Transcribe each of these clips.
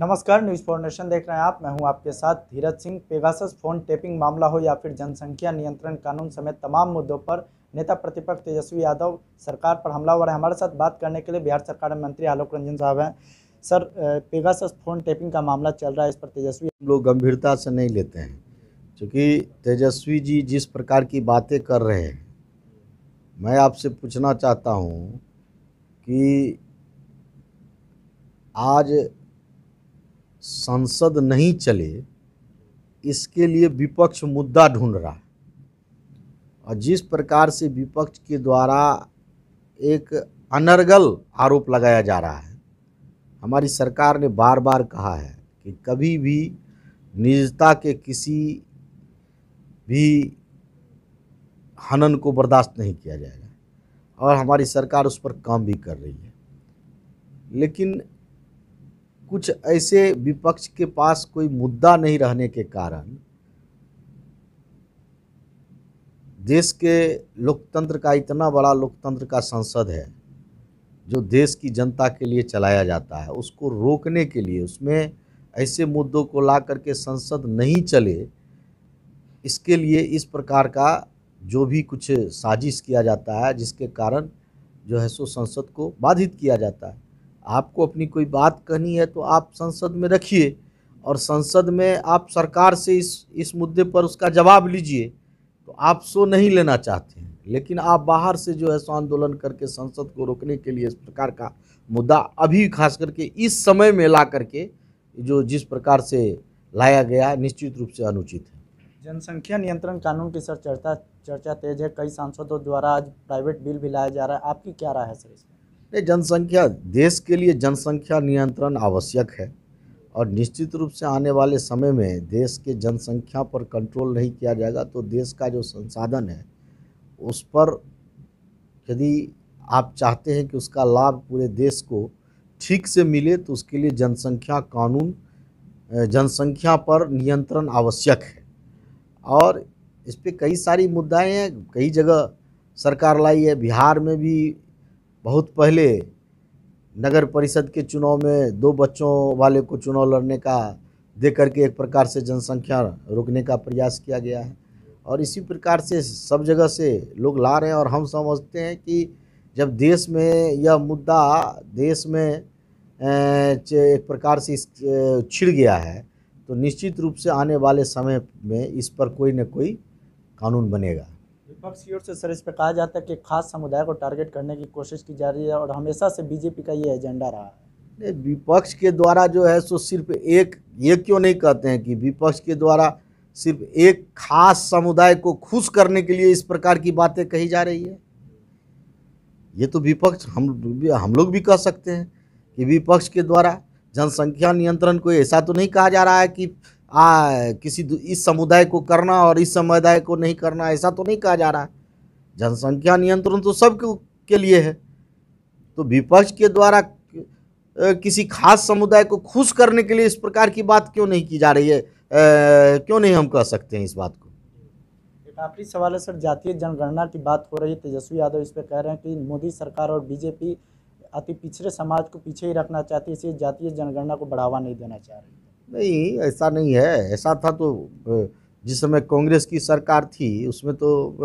नमस्कार news foundation देख रहे हैं आप मैं हूं आपके साथ Dheeraj Singh Pegasus phone tapping मामला हो या फिर जनसंख्या नियंत्रण कानून समेत तमाम मुद्दों पर नेता प्रतिपक्ष तेजस्वी यादव सरकार पर हमला हुआ है हमारे साथ बात करने के लिए बिहार सरकार में मंत्री आलोक रंजन साहब हैं सर पेगासस फोन टेपिंग का मामला चल रहा है इस पर तेजस्वी हम लोग गंभीरता से नहीं लेते हैं चूँकि तेजस्वी जी जिस प्रकार की बातें कर रहे हैं मैं आपसे पूछना चाहता हूँ कि आज संसद नहीं चले इसके लिए विपक्ष मुद्दा ढूंढ रहा है और जिस प्रकार से विपक्ष के द्वारा एक अनर्गल आरोप लगाया जा रहा है हमारी सरकार ने बार बार कहा है कि कभी भी निजता के किसी भी हनन को बर्दाश्त नहीं किया जाएगा और हमारी सरकार उस पर काम भी कर रही है लेकिन कुछ ऐसे विपक्ष के पास कोई मुद्दा नहीं रहने के कारण देश के लोकतंत्र का इतना बड़ा लोकतंत्र का संसद है जो देश की जनता के लिए चलाया जाता है उसको रोकने के लिए उसमें ऐसे मुद्दों को ला करके संसद नहीं चले इसके लिए इस प्रकार का जो भी कुछ साजिश किया जाता है जिसके कारण जो है सो संसद को बाधित किया जाता है आपको अपनी कोई बात कहनी है तो आप संसद में रखिए और संसद में आप सरकार से इस इस मुद्दे पर उसका जवाब लीजिए तो आप सो नहीं लेना चाहते हैं लेकिन आप बाहर से जो है सो आंदोलन करके संसद को रोकने के लिए इस प्रकार का मुद्दा अभी खास करके इस समय में ला करके जो जिस प्रकार से लाया गया निश्चित रूप से अनुचित है जनसंख्या नियंत्रण कानून की सर चर्चा चर्चा तेज है कई सांसदों द्वारा आज प्राइवेट बिल भी लाया जा रहा है आपकी क्या राय है सर इसमें नहीं जनसंख्या देश के लिए जनसंख्या नियंत्रण आवश्यक है और निश्चित रूप से आने वाले समय में देश के जनसंख्या पर कंट्रोल नहीं किया जाएगा तो देश का जो संसाधन है उस पर यदि आप चाहते हैं कि उसका लाभ पूरे देश को ठीक से मिले तो उसके लिए जनसंख्या कानून जनसंख्या पर नियंत्रण आवश्यक है और इस पर कई सारी मुद्दाएँ हैं कई जगह सरकार लाई है बिहार में भी बहुत पहले नगर परिषद के चुनाव में दो बच्चों वाले को चुनाव लड़ने का दे करके एक प्रकार से जनसंख्या रोकने का प्रयास किया गया है और इसी प्रकार से सब जगह से लोग ला रहे हैं और हम समझते हैं कि जब देश में यह मुद्दा देश में एक प्रकार से छिड़ गया है तो निश्चित रूप से आने वाले समय में इस पर कोई न कोई कानून बनेगा विपक्ष की ओर से सर इस पर कहा जाता है कि खास समुदाय को टारगेट करने की कोशिश की जा रही है और हमेशा से बीजेपी का ये एजेंडा रहा है विपक्ष के द्वारा जो है सो सिर्फ एक ये क्यों नहीं कहते हैं कि विपक्ष के द्वारा सिर्फ एक खास समुदाय को खुश करने के लिए इस प्रकार की बातें कही जा रही है ये तो विपक्ष हम हम लोग भी कह सकते हैं कि विपक्ष के द्वारा जनसंख्या नियंत्रण को ऐसा तो नहीं कहा जा रहा है कि आ, किसी इस समुदाय को करना और इस समुदाय को नहीं करना ऐसा तो नहीं कहा जा रहा है जनसंख्या नियंत्रण तो सब के लिए है तो विपक्ष के द्वारा किसी खास समुदाय को खुश करने के लिए इस प्रकार की बात क्यों नहीं की जा रही है क्यों नहीं हम कह सकते हैं इस बात को एक आखिरी सवाल है सर जातीय जनगणना की बात हो रही है तेजस्वी यादव इस पर कह रहे हैं कि मोदी सरकार और बीजेपी अति पिछड़े समाज को पीछे ही रखना चाहती है इसलिए जातीय जनगणना को बढ़ावा नहीं देना चाह रही नहीं ऐसा नहीं है ऐसा था तो जिस समय कांग्रेस की सरकार थी उसमें तो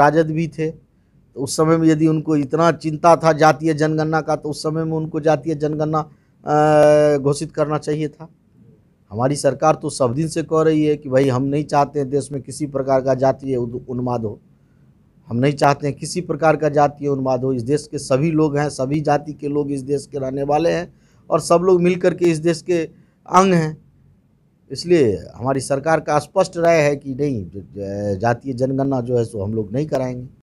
राजद भी थे तो उस समय में यदि उनको इतना चिंता था जातीय जनगणना का तो उस समय में उनको जातीय जनगणना घोषित करना चाहिए था हमारी सरकार तो सब दिन से कह रही है कि भाई हम नहीं चाहते हैं देश में किसी प्रकार का जातीय उन्माद हो हम नहीं चाहते हैं किसी प्रकार का जातीय उन्माद हो इस देश के सभी लोग हैं सभी जाति के लोग इस देश के रहने वाले हैं और सब लोग मिल के इस देश के अंग हैं इसलिए हमारी सरकार का स्पष्ट राय है कि नहीं जातीय जनगणना जो है सो हम लोग नहीं कराएंगे